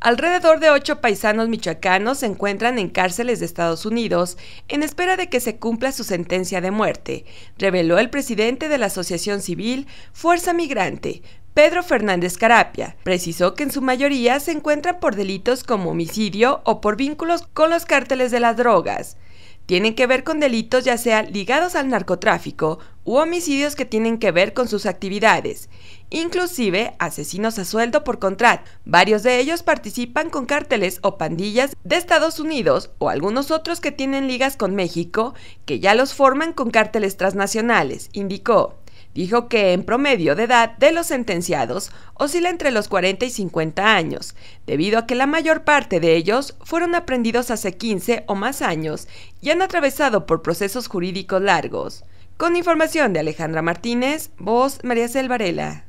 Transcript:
Alrededor de ocho paisanos michoacanos se encuentran en cárceles de Estados Unidos en espera de que se cumpla su sentencia de muerte, reveló el presidente de la Asociación Civil Fuerza Migrante, Pedro Fernández Carapia. Precisó que en su mayoría se encuentran por delitos como homicidio o por vínculos con los cárteles de las drogas tienen que ver con delitos ya sea ligados al narcotráfico u homicidios que tienen que ver con sus actividades, inclusive asesinos a sueldo por contrato. Varios de ellos participan con cárteles o pandillas de Estados Unidos o algunos otros que tienen ligas con México que ya los forman con cárteles transnacionales, indicó dijo que en promedio de edad de los sentenciados oscila entre los 40 y 50 años, debido a que la mayor parte de ellos fueron aprendidos hace 15 o más años y han atravesado por procesos jurídicos largos. Con información de Alejandra Martínez, voz María Selvarela.